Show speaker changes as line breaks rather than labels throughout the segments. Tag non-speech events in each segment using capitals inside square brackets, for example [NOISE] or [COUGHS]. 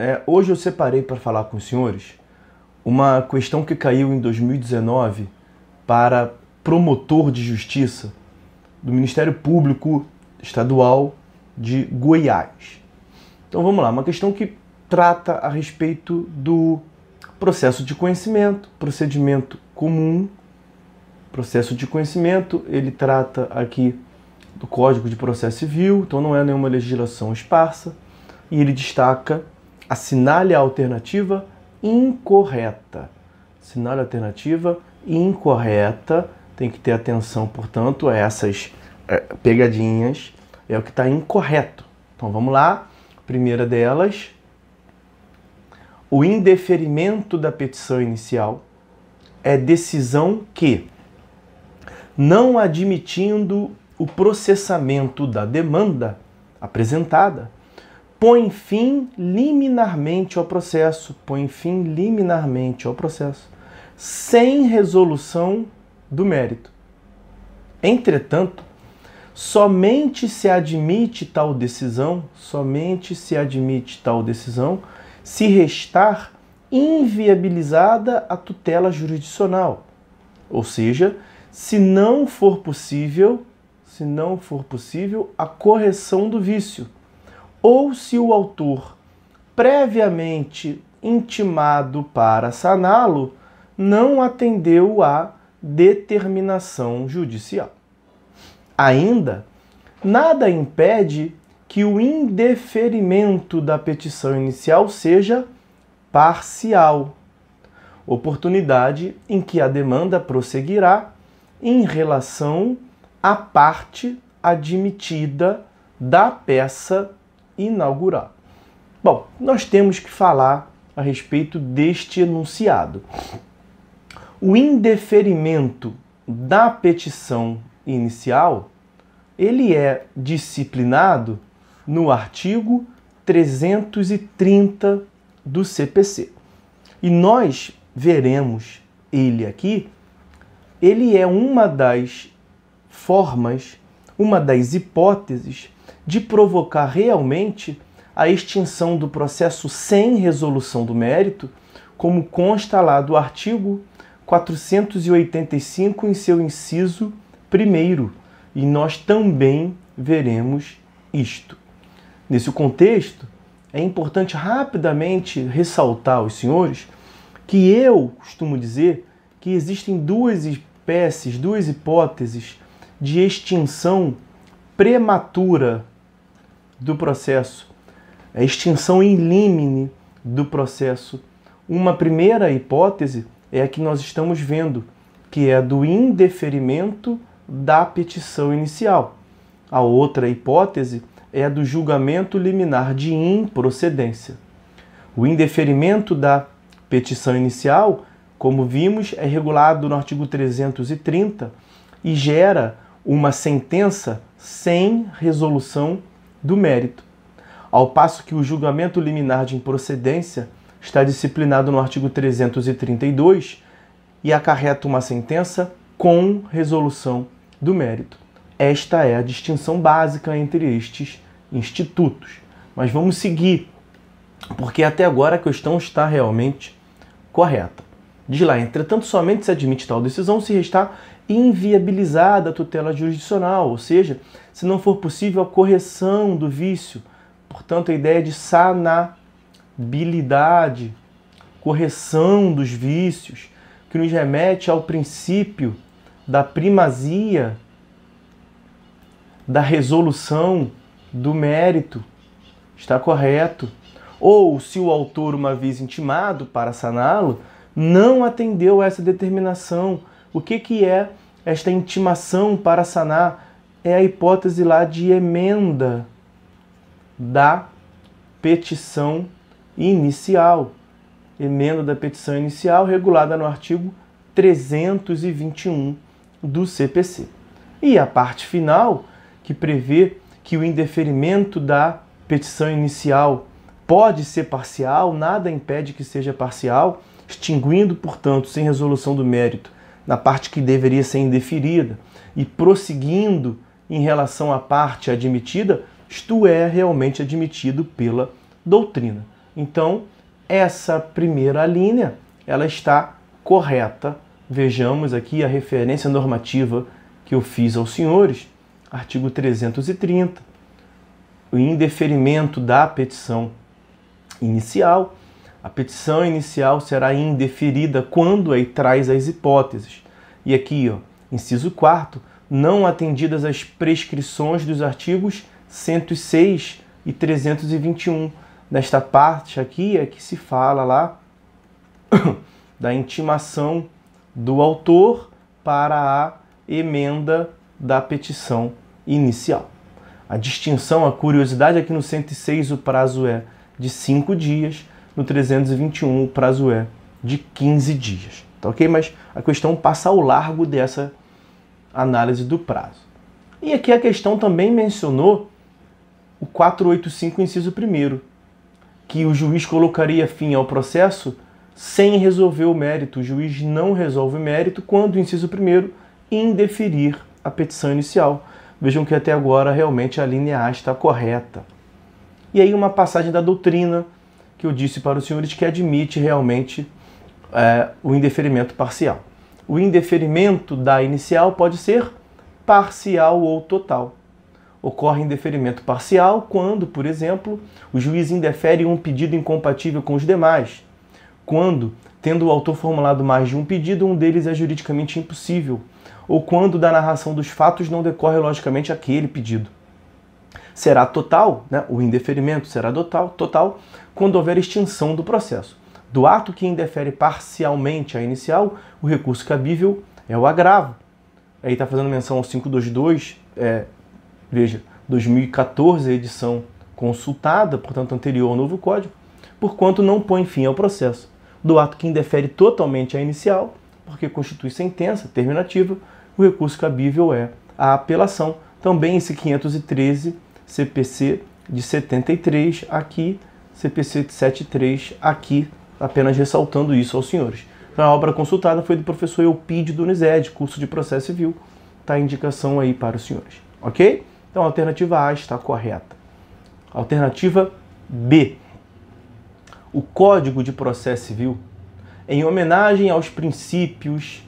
É, hoje eu separei para falar com os senhores uma questão que caiu em 2019 para promotor de justiça do Ministério Público Estadual de Goiás. Então vamos lá, uma questão que trata a respeito do processo de conhecimento, procedimento comum. Processo de conhecimento, ele trata aqui do Código de Processo Civil, então não é nenhuma legislação esparsa, e ele destaca assinale a alternativa incorreta. Assinale a alternativa incorreta. Tem que ter atenção, portanto, a essas é, pegadinhas. É o que está incorreto. Então vamos lá. Primeira delas, o indeferimento da petição inicial é decisão que, não admitindo o processamento da demanda apresentada, põe fim liminarmente ao processo, põe fim liminarmente ao processo, sem resolução do mérito. Entretanto, somente se admite tal decisão, somente se admite tal decisão se restar inviabilizada a tutela jurisdicional. Ou seja, se não for possível, se não for possível a correção do vício ou se o autor, previamente intimado para saná-lo, não atendeu à determinação judicial. Ainda, nada impede que o indeferimento da petição inicial seja parcial, oportunidade em que a demanda prosseguirá em relação à parte admitida da peça inaugurar. Bom, nós temos que falar a respeito deste enunciado. O indeferimento da petição inicial, ele é disciplinado no artigo 330 do CPC. E nós veremos ele aqui, ele é uma das formas, uma das hipóteses de provocar realmente a extinção do processo sem resolução do mérito, como consta lá do artigo 485 em seu inciso primeiro, e nós também veremos isto. Nesse contexto, é importante rapidamente ressaltar aos senhores que eu costumo dizer que existem duas espécies, duas hipóteses de extinção prematura do processo, a extinção em limine do processo. Uma primeira hipótese é a que nós estamos vendo, que é a do indeferimento da petição inicial. A outra hipótese é a do julgamento liminar de improcedência. O indeferimento da petição inicial, como vimos, é regulado no artigo 330 e gera uma sentença sem resolução do mérito, ao passo que o julgamento liminar de improcedência está disciplinado no artigo 332 e acarreta uma sentença com resolução do mérito. Esta é a distinção básica entre estes institutos. Mas vamos seguir, porque até agora a questão está realmente correta. Diz lá, entretanto, somente se admite tal decisão se restar inviabilizada a tutela jurisdicional, ou seja, se não for possível a correção do vício. Portanto, a ideia é de sanabilidade, correção dos vícios, que nos remete ao princípio da primazia da resolução do mérito. Está correto. Ou se o autor uma vez intimado para saná-lo, não atendeu a essa determinação. O que, que é esta intimação para sanar? É a hipótese lá de emenda da petição inicial. Emenda da petição inicial regulada no artigo 321 do CPC. E a parte final, que prevê que o indeferimento da petição inicial pode ser parcial, nada impede que seja parcial, extinguindo, portanto, sem resolução do mérito, na parte que deveria ser indeferida, e prosseguindo em relação à parte admitida, isto é realmente admitido pela doutrina. Então, essa primeira linha, ela está correta. Vejamos aqui a referência normativa que eu fiz aos senhores, artigo 330, o indeferimento da petição inicial a petição inicial será indeferida quando aí traz as hipóteses. E aqui, ó, inciso 4 não atendidas as prescrições dos artigos 106 e 321. Nesta parte aqui é que se fala lá [COUGHS] da intimação do autor para a emenda da petição inicial. A distinção, a curiosidade aqui é no 106 o prazo é de cinco dias, no 321 o prazo é de 15 dias, tá ok? Mas a questão passa ao largo dessa análise do prazo. E aqui a questão também mencionou o 485, inciso 1, que o juiz colocaria fim ao processo sem resolver o mérito. O juiz não resolve o mérito quando o inciso 1 indeferir a petição inicial. Vejam que até agora realmente a linha A está correta. E aí uma passagem da doutrina que eu disse para os senhores que admite realmente é, o indeferimento parcial. O indeferimento da inicial pode ser parcial ou total. Ocorre indeferimento parcial quando, por exemplo, o juiz indefere um pedido incompatível com os demais, quando, tendo o autor formulado mais de um pedido, um deles é juridicamente impossível, ou quando da narração dos fatos não decorre logicamente aquele pedido será total, né, o indeferimento será total, total quando houver extinção do processo. Do ato que indefere parcialmente a inicial, o recurso cabível é o agravo. Aí está fazendo menção ao 522, é, veja, 2014, edição consultada, portanto anterior ao novo código, porquanto não põe fim ao processo. Do ato que indefere totalmente a inicial, porque constitui sentença terminativa, o recurso cabível é a apelação, também esse 513 CPC de 73 aqui, CPC de 73 aqui, apenas ressaltando isso aos senhores. Então, a obra consultada foi do professor Eupídio Donizete, curso de Processo Civil. Está a indicação aí para os senhores, ok? Então, a alternativa A está correta. Alternativa B. O Código de Processo Civil, em homenagem aos princípios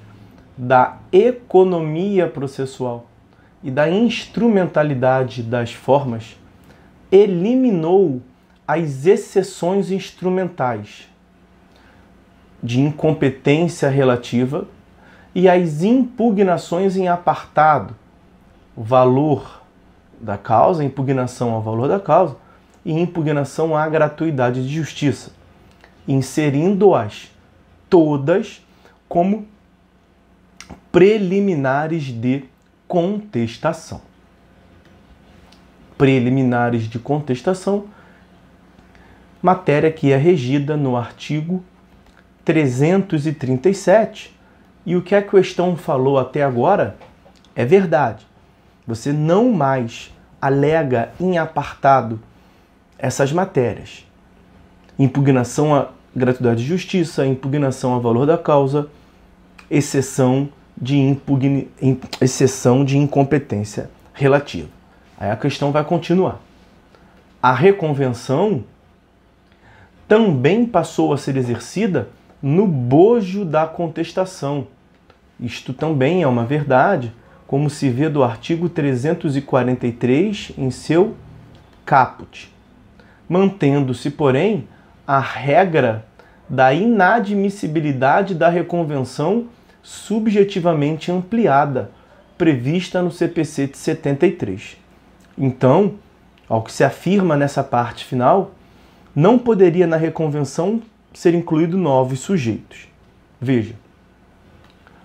da economia processual, e da instrumentalidade das formas, eliminou as exceções instrumentais de incompetência relativa e as impugnações em apartado, valor da causa, impugnação ao valor da causa e impugnação à gratuidade de justiça, inserindo-as todas como preliminares de contestação. Preliminares de contestação, matéria que é regida no artigo 337. E o que a questão falou até agora é verdade. Você não mais alega em apartado essas matérias. Impugnação à gratuidade de justiça, impugnação ao valor da causa, exceção de impugni... exceção de incompetência relativa. Aí a questão vai continuar. A reconvenção também passou a ser exercida no bojo da contestação. Isto também é uma verdade, como se vê do artigo 343 em seu caput, mantendo-se, porém, a regra da inadmissibilidade da reconvenção subjetivamente ampliada, prevista no CPC de 73. Então, ao que se afirma nessa parte final, não poderia na reconvenção ser incluído novos sujeitos. Veja,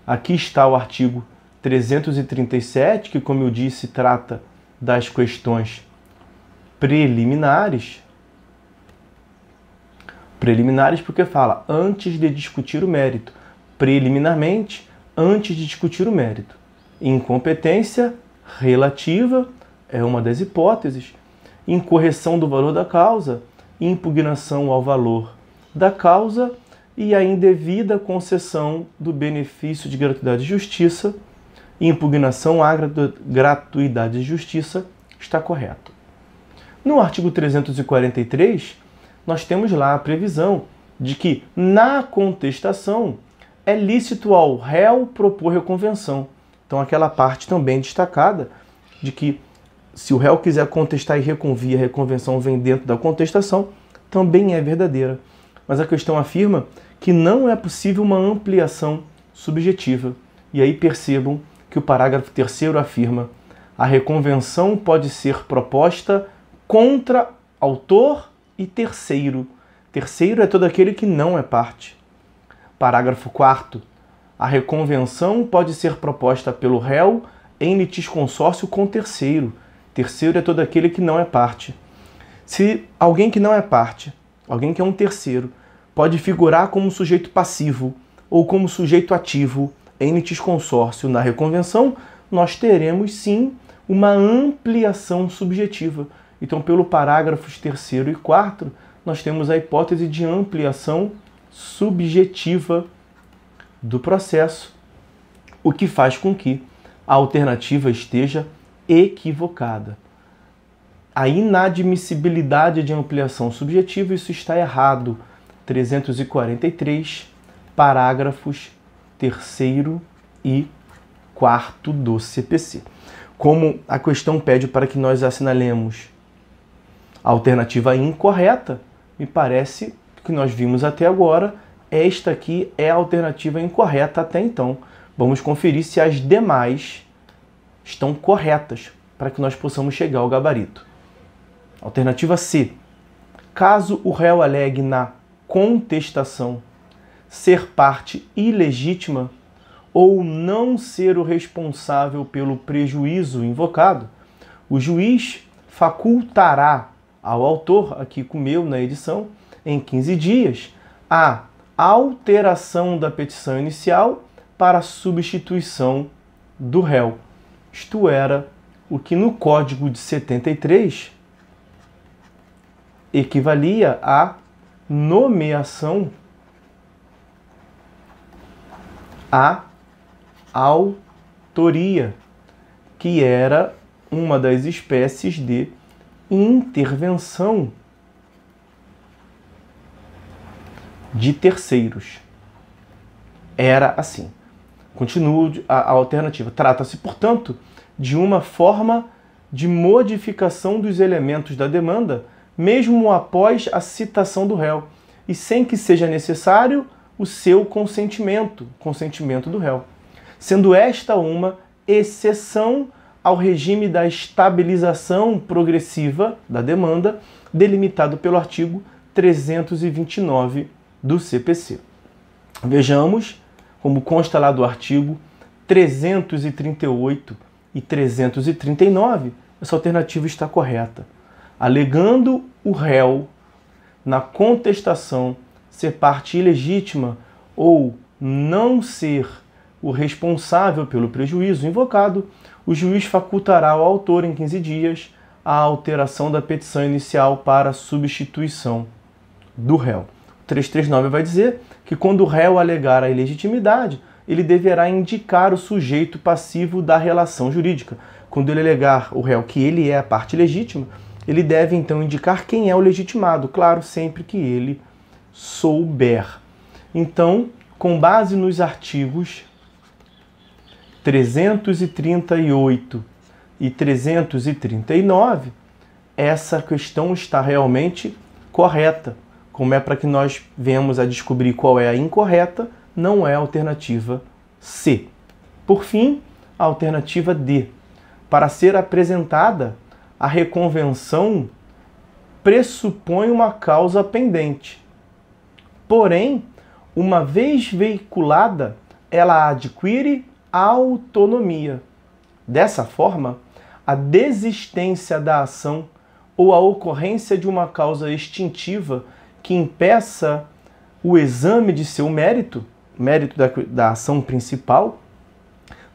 aqui está o artigo 337, que, como eu disse, trata das questões preliminares. Preliminares porque fala antes de discutir o mérito preliminarmente antes de discutir o mérito. Incompetência relativa é uma das hipóteses. Incorreção do valor da causa, impugnação ao valor da causa e a indevida concessão do benefício de gratuidade de justiça, impugnação à gratuidade de justiça, está correto. No artigo 343, nós temos lá a previsão de que, na contestação, é lícito ao réu propor reconvenção. Então, aquela parte também destacada de que se o réu quiser contestar e reconvir, a reconvenção vem dentro da contestação, também é verdadeira. Mas a questão afirma que não é possível uma ampliação subjetiva. E aí percebam que o parágrafo 3 afirma: a reconvenção pode ser proposta contra autor e terceiro. Terceiro é todo aquele que não é parte. Parágrafo 4. A reconvenção pode ser proposta pelo réu em litisconsórcio com terceiro. Terceiro é todo aquele que não é parte. Se alguém que não é parte, alguém que é um terceiro, pode figurar como sujeito passivo ou como sujeito ativo em litisconsórcio na reconvenção, nós teremos sim uma ampliação subjetiva. Então, pelo parágrafos 3 e 4, nós temos a hipótese de ampliação subjetiva do processo, o que faz com que a alternativa esteja equivocada. A inadmissibilidade de ampliação subjetiva, isso está errado. 343, parágrafos 3 e 4 do CPC. Como a questão pede para que nós assinalemos a alternativa incorreta, me parece que nós vimos até agora, esta aqui é a alternativa incorreta até então. Vamos conferir se as demais estão corretas para que nós possamos chegar ao gabarito. Alternativa C. Caso o réu alegue na contestação ser parte ilegítima ou não ser o responsável pelo prejuízo invocado, o juiz facultará ao autor, aqui meu na edição, em 15 dias a alteração da petição inicial para substituição do réu. Isto era o que no Código de 73 equivalia à nomeação à autoria, que era uma das espécies de intervenção de terceiros. Era assim. Continua a, a alternativa. Trata-se, portanto, de uma forma de modificação dos elementos da demanda, mesmo após a citação do réu, e sem que seja necessário o seu consentimento, consentimento do réu, sendo esta uma exceção ao regime da estabilização progressiva da demanda delimitado pelo artigo 329 do CPC. Vejamos como consta lá do artigo 338 e 339, essa alternativa está correta, alegando o réu na contestação ser parte ilegítima ou não ser o responsável pelo prejuízo invocado, o juiz facultará ao autor em 15 dias a alteração da petição inicial para substituição do réu. 339 vai dizer que quando o réu alegar a ilegitimidade, ele deverá indicar o sujeito passivo da relação jurídica. Quando ele alegar o réu que ele é a parte legítima, ele deve então indicar quem é o legitimado, claro, sempre que ele souber. Então, com base nos artigos 338 e 339, essa questão está realmente correta como é para que nós venhamos a descobrir qual é a incorreta, não é a alternativa C. Por fim, a alternativa D. Para ser apresentada, a reconvenção pressupõe uma causa pendente. Porém, uma vez veiculada, ela adquire autonomia. Dessa forma, a desistência da ação ou a ocorrência de uma causa extintiva que impeça o exame de seu mérito, mérito da, da ação principal,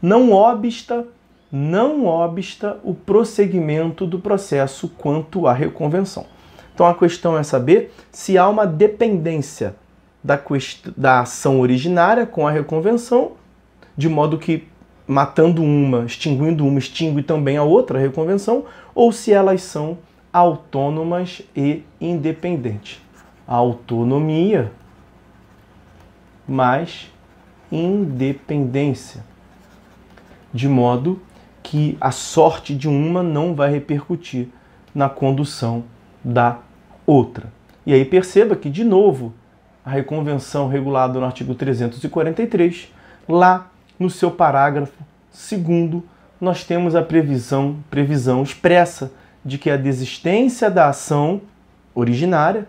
não obsta, não obsta o prosseguimento do processo quanto à reconvenção. Então a questão é saber se há uma dependência da, da ação originária com a reconvenção, de modo que matando uma, extinguindo uma, extingue também a outra a reconvenção, ou se elas são autônomas e independentes autonomia, mas independência. De modo que a sorte de uma não vai repercutir na condução da outra. E aí perceba que, de novo, a reconvenção regulada no artigo 343, lá no seu parágrafo segundo, nós temos a previsão, previsão expressa de que a desistência da ação originária,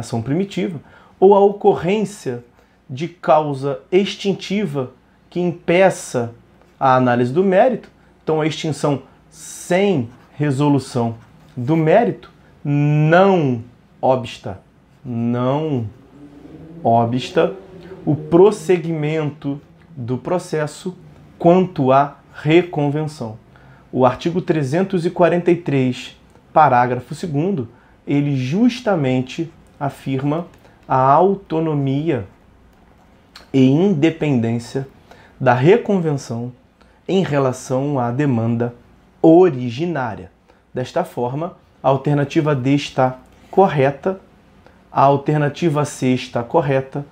ação primitiva, ou a ocorrência de causa extintiva que impeça a análise do mérito, então a extinção sem resolução do mérito não obsta, não obsta o prosseguimento do processo quanto à reconvenção. O artigo 343, parágrafo 2 ele justamente afirma a autonomia e independência da reconvenção em relação à demanda originária. Desta forma, a alternativa D está correta, a alternativa C está correta,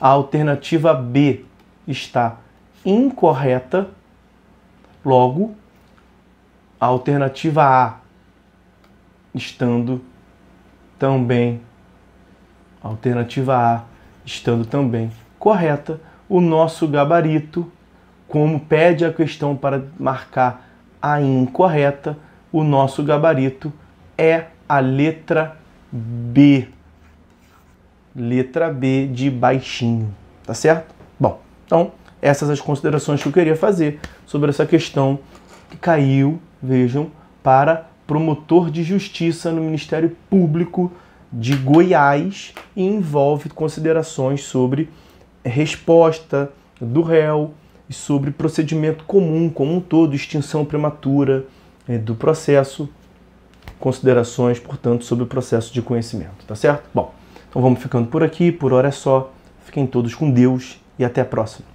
a alternativa B está incorreta, logo, a alternativa A estando também Alternativa A, estando também correta, o nosso gabarito, como pede a questão para marcar a incorreta, o nosso gabarito é a letra B. Letra B de baixinho, tá certo? Bom, então essas as considerações que eu queria fazer sobre essa questão que caiu, vejam, para promotor de justiça no Ministério Público de Goiás e envolve considerações sobre resposta do réu e sobre procedimento comum como um todo, extinção prematura eh, do processo, considerações, portanto, sobre o processo de conhecimento, tá certo? Bom, então vamos ficando por aqui, por hora é só. Fiquem todos com Deus e até a próxima.